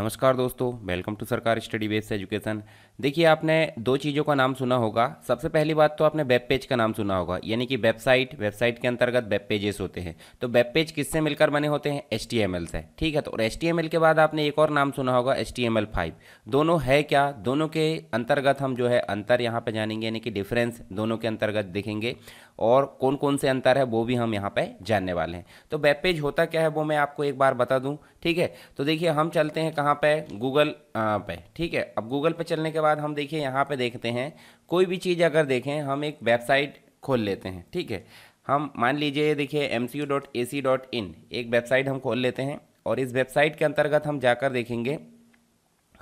नमस्कार दोस्तों welcome to Sarkar study based education देखिए आपने दो चीज़ों का नाम सुना होगा सबसे पहली बात तो आपने वेब पेज का नाम सुना होगा यानी कि वेबसाइट वेबसाइट के अंतर्गत वेब पेजेस होते हैं तो वेब पेज किससे मिलकर बने होते हैं एच से ठीक है तो और एच के बाद आपने एक और नाम सुना होगा एच टी दोनों है क्या दोनों के अंतर्गत हम जो है अंतर यहाँ पर जानेंगे यानी कि डिफरेंस दोनों के अंतर्गत देखेंगे और कौन कौन से अंतर है वो भी हम यहाँ पर जानने वाले हैं तो वेब पेज होता क्या है वो मैं आपको एक बार बता दूँ ठीक है तो देखिए हम चलते हैं कहाँ कहाँ पे गूगल पे ठीक है अब गूगल पे चलने के बाद हम देखिए यहाँ पे देखते हैं कोई भी चीज़ अगर देखें हम एक वेबसाइट खोल लेते हैं ठीक है हम मान लीजिए देखिए M C U dot A C dot in एक वेबसाइट हम खोल लेते हैं और इस वेबसाइट के अंतर्गत हम जाकर देखेंगे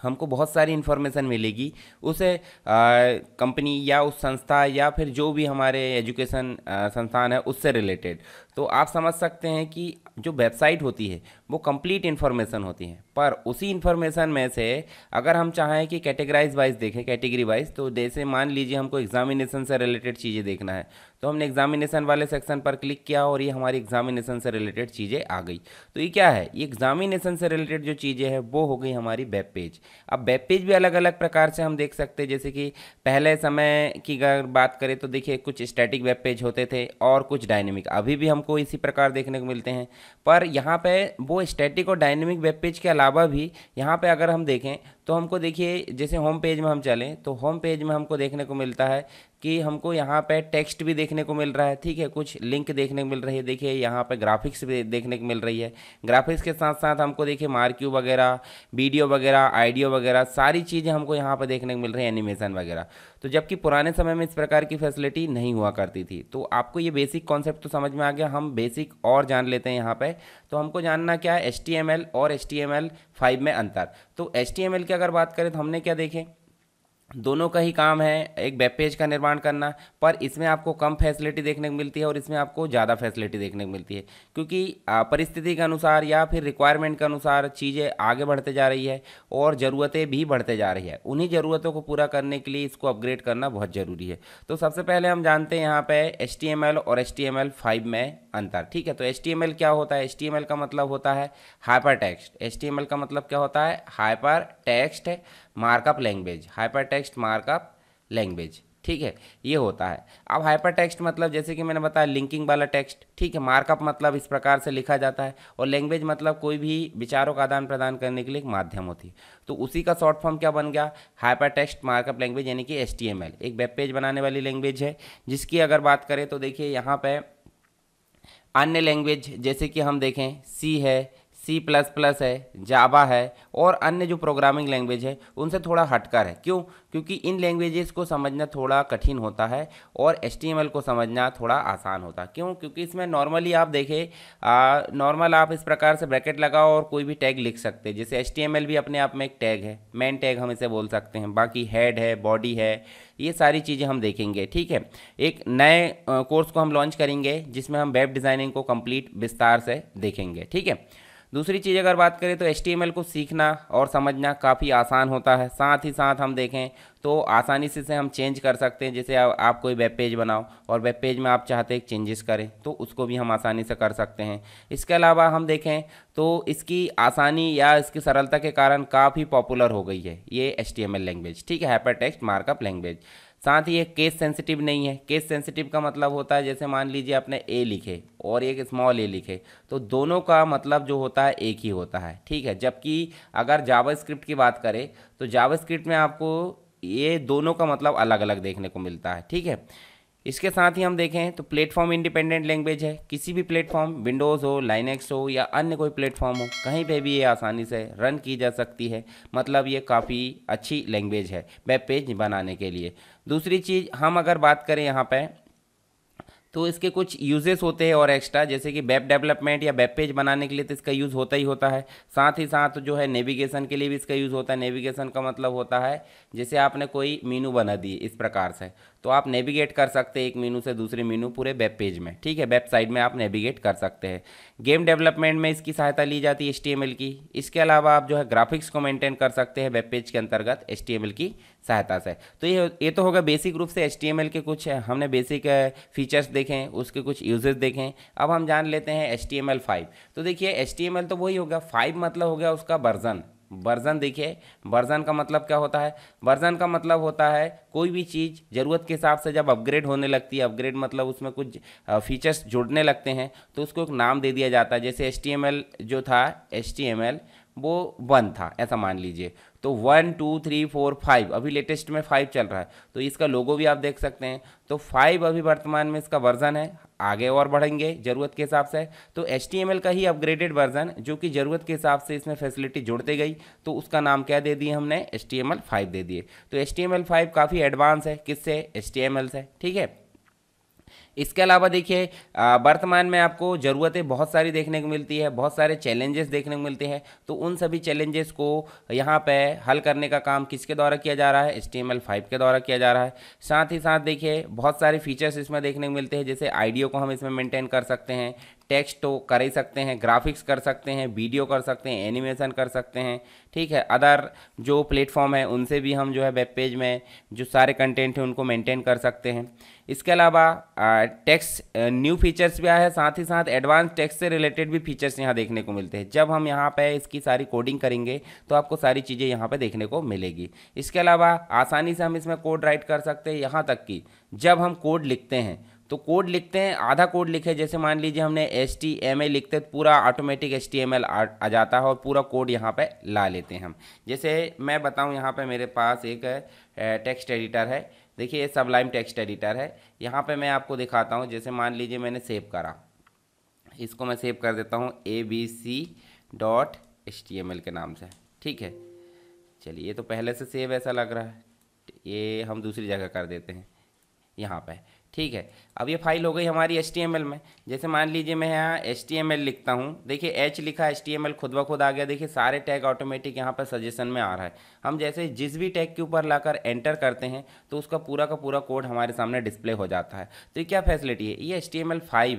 हमको बहुत सारी इन्फॉर्मेशन मिलेगी उसे कंपनी या उस संस्था या फिर जो भी हमारे एजुकेशन संस्थान है उससे रिलेटेड तो आप समझ सकते हैं कि जो वेबसाइट होती है वो कंप्लीट इन्फॉर्मेशन होती है पर उसी इन्फॉर्मेशन में से अगर हम चाहें कि कैटेगराइज वाइज देखें कैटेगरी वाइज तो जैसे मान लीजिए हमको एग्जामिनेशन से रिलेटेड चीज़ें देखना है तो हमने एग्जामिनेशन वाले सेक्शन पर क्लिक किया और ये हमारी एग्जामिनेशन से रिलेटेड चीज़ें आ गई तो ये क्या है ये एग्जामिनेशन से रिलेटेड जो चीज़ें हैं वो हो गई हमारी वेब पेज अब वेब पेज भी अलग अलग प्रकार से हम देख सकते हैं जैसे कि पहले समय की अगर बात करें तो देखिए कुछ स्टैटिक वेब पेज होते थे और कुछ डायनेमिक अभी भी हम हमको इसी प्रकार देखने को मिलते हैं पर यहाँ पे वो स्टैटिक और डायनेमिक वेब पेज के अलावा भी यहाँ पे अगर हम देखें तो हमको देखिए जैसे होम पेज में हम चलें तो होम पेज में हमको देखने को मिलता है कि हमको यहाँ पे टेक्स्ट भी देखने को मिल रहा है ठीक है कुछ लिंक देखने को मिल रही है देखिए यहाँ पे ग्राफिक्स भी देखने को मिल रही है ग्राफिक्स के साथ साथ हमको देखिए मार्क्यू वगैरह वीडियो वगैरह आइडियो वगैरह सारी चीज़ें हमको यहाँ पे देखने को मिल रही है एनिमेशन वगैरह तो जबकि पुराने समय में इस प्रकार की फैसिलिटी नहीं हुआ करती थी तो आपको ये बेसिक कॉन्सेप्ट तो समझ में आ गया हम बेसिक और जान लेते हैं यहाँ पर तो हमको जानना क्या है एच और एच फाइव में अंतर तो एच क्या अगर बात करें तो हमने क्या देखें दोनों का ही काम है एक वेब पेज का निर्माण करना पर इसमें आपको कम फैसिलिटी देखने को मिलती है और इसमें आपको ज़्यादा फैसिलिटी देखने को मिलती है क्योंकि परिस्थिति के अनुसार या फिर रिक्वायरमेंट के अनुसार चीज़ें आगे बढ़ते जा रही है और ज़रूरतें भी बढ़ते जा रही है उन्हीं ज़रूरतों को पूरा करने के लिए इसको अपग्रेड करना बहुत ज़रूरी है तो सबसे पहले हम जानते हैं यहाँ पर एच और एच टी में अंतर ठीक है तो एच क्या होता है एच का मतलब होता है हाइपर टेक्स्ट एच का मतलब क्या होता है hyper text markup language hyper text markup language ठीक है ये होता है अब हाइपर टेक्स्ट मतलब जैसे कि मैंने बताया लिंकिंग वाला टेक्स्ट ठीक है मार्कअप मतलब इस प्रकार से लिखा जाता है और लैंग्वेज मतलब कोई भी विचारों का आदान प्रदान करने के लिए एक माध्यम होती है तो उसी का शॉर्ट फॉर्म क्या बन गया हाइपर टेक्स्ट मार्कअप लैंग्वेज यानी कि एस एक वेब पेज बनाने वाली लैंग्वेज है जिसकी अगर बात करें तो देखिए यहाँ पर अन्य लैंग्वेज जैसे कि हम देखें सी है सी प्लस प्लस है जावा है और अन्य जो प्रोग्रामिंग लैंग्वेज है उनसे थोड़ा हटकर है क्यों क्योंकि इन लैंग्वेजेस को समझना थोड़ा कठिन होता है और एच को समझना थोड़ा आसान होता है क्यों क्योंकि इसमें नॉर्मली आप देखें नॉर्मल आप इस प्रकार से ब्रैकेट लगाओ और कोई भी टैग लिख सकते हैं जैसे एच भी अपने आप में एक टैग है मेन टैग हम इसे बोल सकते हैं बाकी हेड है बॉडी है ये सारी चीज़ें हम देखेंगे ठीक है एक नए कोर्स को हम लॉन्च करेंगे जिसमें हम वेब डिज़ाइनिंग को कम्प्लीट विस्तार से देखेंगे ठीक है दूसरी चीज़ अगर बात करें तो एच को सीखना और समझना काफ़ी आसान होता है साथ ही साथ हम देखें तो आसानी से से हम चेंज कर सकते हैं जैसे आप, आप कोई वेब पेज बनाओ और वेब पेज में आप चाहते हैं चेंजेस करें तो उसको भी हम आसानी से कर सकते हैं इसके अलावा हम देखें तो इसकी आसानी या इसकी सरलता के कारण काफ़ी पॉपुलर हो गई है ये एच लैंग्वेज ठीक है हाइपर टेक्स्ट मार्कअप लैंग्वेज साथ ही ये केस सेंसिटिव नहीं है केस सेंसिटिव का मतलब होता है जैसे मान लीजिए आपने ए लिखे और एक स्मॉल ए लिखे तो दोनों का मतलब जो होता है एक ही होता है ठीक है जबकि अगर जावास्क्रिप्ट की बात करें तो जावास्क्रिप्ट में आपको ये दोनों का मतलब अलग अलग देखने को मिलता है ठीक है इसके साथ ही हम देखें तो प्लेटफॉर्म इंडिपेंडेंट लैंग्वेज है किसी भी प्लेटफॉर्म विंडोज़ हो लाइनेक्स हो या अन्य कोई प्लेटफॉर्म हो कहीं पे भी ये आसानी से रन की जा सकती है मतलब ये काफ़ी अच्छी लैंग्वेज है वेब पेज बनाने के लिए दूसरी चीज़ हम अगर बात करें यहाँ पर तो इसके कुछ यूजेस होते हैं और एक्स्ट्रा जैसे कि वेब डेवलपमेंट या वेब पेज बनाने के लिए तो इसका यूज़ होता ही होता है साथ ही साथ जो है नेविगेशन के लिए भी इसका यूज़ होता है नेविगेशन का मतलब होता है जैसे आपने कोई मीनू बना दी इस प्रकार से तो आप नेविगेट कर सकते हैं एक मीनू से दूसरे मीनू पूरे वेब पेज में ठीक है वेबसाइट में आप नेविगेट कर सकते हैं गेम डेवलपमेंट में इसकी सहायता ली जाती है एच की इसके अलावा आप जो है ग्राफिक्स को मेंटेन कर सकते हैं वेब पेज के अंतर्गत एच की सहायता से तो ये ये तो होगा बेसिक रूप से एच के कुछ हमने बेसिक फीचर्स देखें उसके कुछ यूजेस देखें अब हम जान लेते हैं एच टी तो देखिए एच तो वही हो गया फाइव मतलब हो गया उसका वर्जन वर्जन देखिए वर्जन का मतलब क्या होता है वर्जन का मतलब होता है कोई भी चीज़ ज़रूरत के हिसाब से जब अपग्रेड होने लगती है अपग्रेड मतलब उसमें कुछ फीचर्स जुड़ने लगते हैं तो उसको एक नाम दे दिया जाता है जैसे एच जो था एच वो वन था ऐसा मान लीजिए तो one two three four five अभी लेटेस्ट में फाइव चल रहा है तो इसका लोगो भी आप देख सकते हैं तो फाइव अभी वर्तमान में इसका वर्जन है आगे और बढ़ेंगे ज़रूरत के हिसाब से तो एच का ही अपग्रेडेड वर्जन जो कि ज़रूरत के हिसाब से इसमें फैसिलिटी जुड़ते गई तो उसका नाम क्या दे दिए हमने एच टी दे दिए तो एच टी काफ़ी एडवांस है किससे एच से ठीक है इसके अलावा देखिए वर्तमान में आपको ज़रूरतें बहुत सारी देखने को मिलती है बहुत सारे चैलेंजेस देखने को मिलते हैं तो उन सभी चैलेंजेस को यहाँ पे हल करने का काम किसके द्वारा किया जा रहा है एस टी के द्वारा किया जा रहा है साथ ही साथ देखिए बहुत सारे फीचर्स इसमें देखने को मिलते हैं जैसे आइडियो को हम इसमें मेंटेन कर सकते हैं टेक्स्ट तो कर ही सकते हैं ग्राफिक्स कर सकते हैं वीडियो कर सकते हैं एनिमेशन कर सकते हैं ठीक है अदर जो प्लेटफॉर्म है उनसे भी हम जो है वेब पेज में जो सारे कंटेंट हैं उनको मेंटेन कर सकते हैं इसके अलावा टैक्स न्यू फीचर्स भी आया है साथ ही साथ एडवांस टैक्स से रिलेटेड भी फीचर्स यहाँ देखने को मिलते हैं जब हम यहाँ पे इसकी सारी कोडिंग करेंगे तो आपको सारी चीज़ें यहाँ पे देखने को मिलेगी इसके अलावा आसानी से हम इसमें कोड राइट कर सकते हैं यहाँ तक कि जब हम कोड लिखते हैं तो कोड लिखते हैं आधा कोड लिखे जैसे मान लीजिए हमने एस टी एम ए लिखते तो पूरा automatic S T M L आ जाता है और पूरा कोड यहाँ पे ला लेते हैं हम जैसे मैं बताऊँ यहाँ पे मेरे पास एक टेक्स्ट एडिटर है देखिए ये सबलाइम टेक्स्ट एडिटर है यहाँ पे मैं आपको दिखाता हूँ जैसे मान लीजिए मैंने सेव करा इसको मैं सेव कर देता हूँ A B C dot H T M L के नाम से ठीक है चलिए ये तो पहले से सेव ऐसा लग रहा है ये हम दूसरी जगह कर देते हैं यहाँ पर ठीक है अब ये फाइल हो गई हमारी एच में जैसे मान लीजिए मैं यहाँ एच लिखता हूँ देखिए एच लिखा एच खुद ब खुद आ गया देखिए सारे टैग ऑटोमेटिक यहाँ पर सजेशन में आ रहा है हम जैसे जिस भी टैग के ऊपर लाकर एंटर करते हैं तो उसका पूरा का पूरा कोड हमारे सामने डिस्प्ले हो जाता है तो ये क्या फैसिलिटी है ये एच टी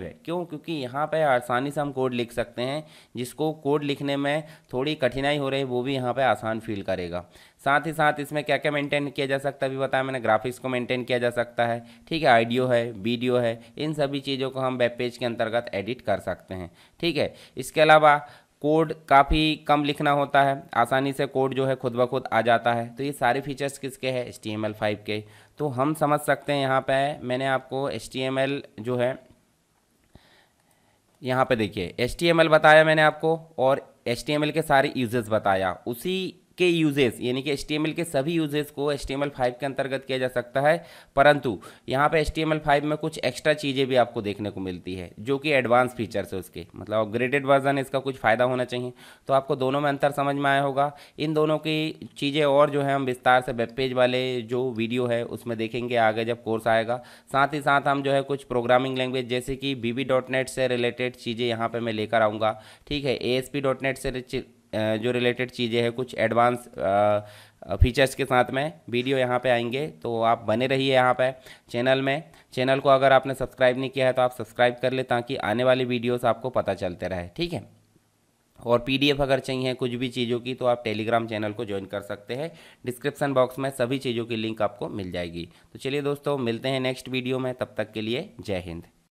है क्यों क्योंकि यहाँ पर आसानी से हम कोड लिख सकते हैं जिसको कोड लिखने में थोड़ी कठिनाई हो रही है वो भी यहाँ पर आसान फील करेगा साथ ही साथ इसमें क्या क्या मेंटेन किया जा सकता है अभी बताया मैंने ग्राफिक्स को मेंटेन किया जा सकता है ठीक है आइडियो है वीडियो है इन सभी चीज़ों को हम वेब पेज के अंतर्गत एडिट कर सकते हैं ठीक है इसके अलावा कोड काफ़ी कम लिखना होता है आसानी से कोड जो है खुद ब खुद आ जाता है तो ये सारे फीचर्स किसके हैं H T M L five के तो हम समझ सकते हैं यहाँ पे मैंने आपको एच टी एम एल जो है यहाँ पे देखिए एच टी एम एल बताया मैंने आपको और एच टी एम एल के सारे यूजेस बताया उसी के यूजेस यानी कि एच के सभी यूजेस को एच फाइव के अंतर्गत किया जा सकता है परंतु यहाँ पे एच फाइव में कुछ एक्स्ट्रा चीज़ें भी आपको देखने को मिलती है जो कि एडवांस फीचर्स है उसके मतलब अपग्रेडेड वर्जन इसका कुछ फ़ायदा होना चाहिए तो आपको दोनों में अंतर समझ में आया होगा इन दोनों की चीज़ें और जो है हम विस्तार से वेब पेज वाले जो वीडियो है उसमें देखेंगे आगे जब कोर्स आएगा साथ ही साथ हम जो है कुछ प्रोग्रामिंग लैंग्वेज जैसे कि बी से रिलेटेड चीज़ें यहाँ पर मैं लेकर आऊँगा ठीक है ए से जो रिलेटेड चीज़ें हैं कुछ एडवांस फीचर्स के साथ में वीडियो यहाँ पे आएंगे तो आप बने रहिए यहाँ पे चैनल में चैनल को अगर आपने सब्सक्राइब नहीं किया है तो आप सब्सक्राइब कर ले ताकि आने वाली वीडियोस आपको पता चलते रहे ठीक है और पीडीएफ अगर चाहिए कुछ भी चीज़ों की तो आप टेलीग्राम चैनल को ज्वाइन कर सकते हैं डिस्क्रिप्सन बॉक्स में सभी चीज़ों की लिंक आपको मिल जाएगी तो चलिए दोस्तों मिलते हैं नेक्स्ट वीडियो में तब तक के लिए जय हिंद